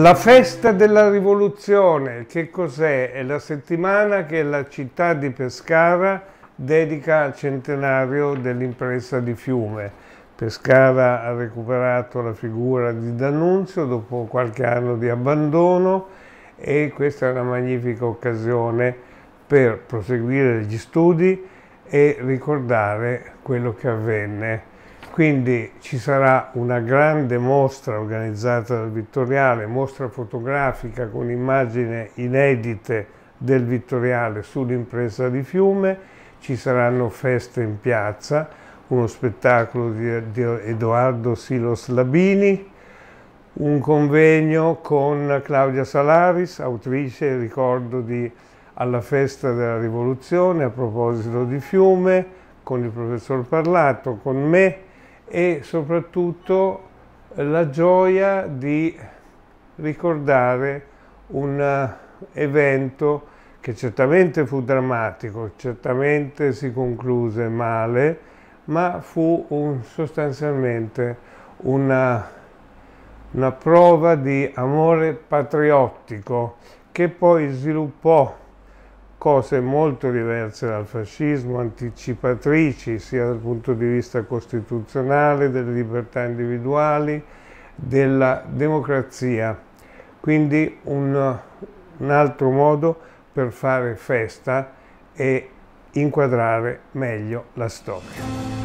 La festa della rivoluzione, che cos'è? È la settimana che la città di Pescara dedica al centenario dell'impresa di Fiume. Pescara ha recuperato la figura di D'Annunzio dopo qualche anno di abbandono e questa è una magnifica occasione per proseguire gli studi e ricordare quello che avvenne quindi ci sarà una grande mostra organizzata dal Vittoriale, mostra fotografica con immagini inedite del Vittoriale sull'impresa di Fiume, ci saranno feste in piazza, uno spettacolo di, di Edoardo Silos Labini, un convegno con Claudia Salaris, autrice, ricordo, di Alla festa della rivoluzione a proposito di Fiume, con il professor Parlato, con me e soprattutto la gioia di ricordare un eh, evento che certamente fu drammatico, certamente si concluse male, ma fu un, sostanzialmente una, una prova di amore patriottico che poi sviluppò cose molto diverse dal fascismo, anticipatrici sia dal punto di vista costituzionale, delle libertà individuali, della democrazia. Quindi un, un altro modo per fare festa e inquadrare meglio la storia.